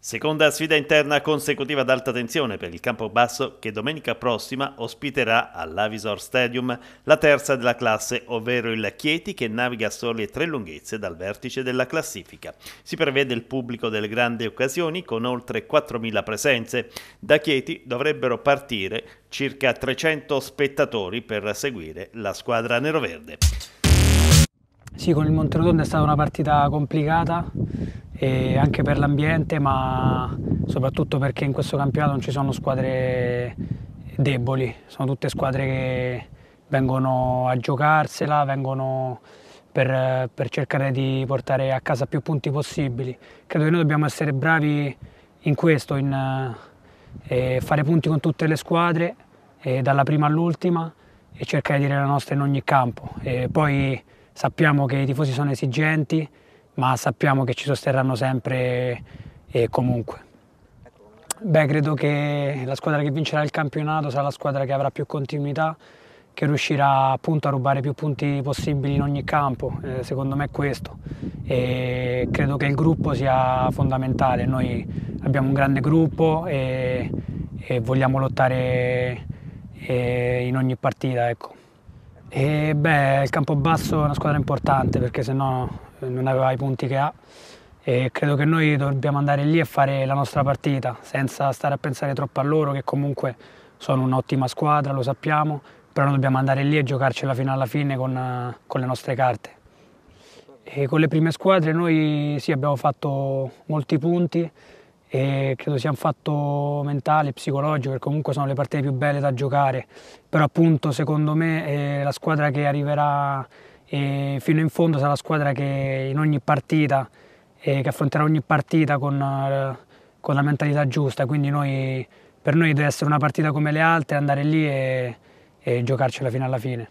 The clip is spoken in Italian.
Seconda sfida interna consecutiva ad alta tensione per il Campobasso che domenica prossima ospiterà all'Avisor Stadium la terza della classe, ovvero il Chieti che naviga a sole tre lunghezze dal vertice della classifica. Si prevede il pubblico delle grandi occasioni con oltre 4.000 presenze. Da Chieti dovrebbero partire circa 300 spettatori per seguire la squadra neroverde. Sì, con il Monterotondo è stata una partita complicata anche per l'ambiente, ma soprattutto perché in questo campionato non ci sono squadre deboli, sono tutte squadre che vengono a giocarsela, vengono per, per cercare di portare a casa più punti possibili. Credo che noi dobbiamo essere bravi in questo, in eh, fare punti con tutte le squadre, eh, dalla prima all'ultima e cercare di dire la nostra in ogni campo. E poi Sappiamo che i tifosi sono esigenti, ma sappiamo che ci sosterranno sempre e comunque. Beh, credo che la squadra che vincerà il campionato sarà la squadra che avrà più continuità, che riuscirà appunto a rubare più punti possibili in ogni campo, eh, secondo me è questo. E credo che il gruppo sia fondamentale, noi abbiamo un grande gruppo e, e vogliamo lottare eh, in ogni partita. Ecco. E beh, il Campobasso è una squadra importante perché se no eh, non aveva i punti che ha e credo che noi dobbiamo andare lì e fare la nostra partita senza stare a pensare troppo a loro che comunque sono un'ottima squadra, lo sappiamo, però noi dobbiamo andare lì e giocarcela fino alla fine con, eh, con le nostre carte. E con le prime squadre noi sì abbiamo fatto molti punti, e credo sia un fatto mentale e psicologico perché comunque sono le partite più belle da giocare però appunto secondo me eh, la squadra che arriverà eh, fino in fondo sarà la squadra che in ogni partita eh, che affronterà ogni partita con, eh, con la mentalità giusta quindi noi, per noi deve essere una partita come le altre andare lì e, e giocarcela fino alla fine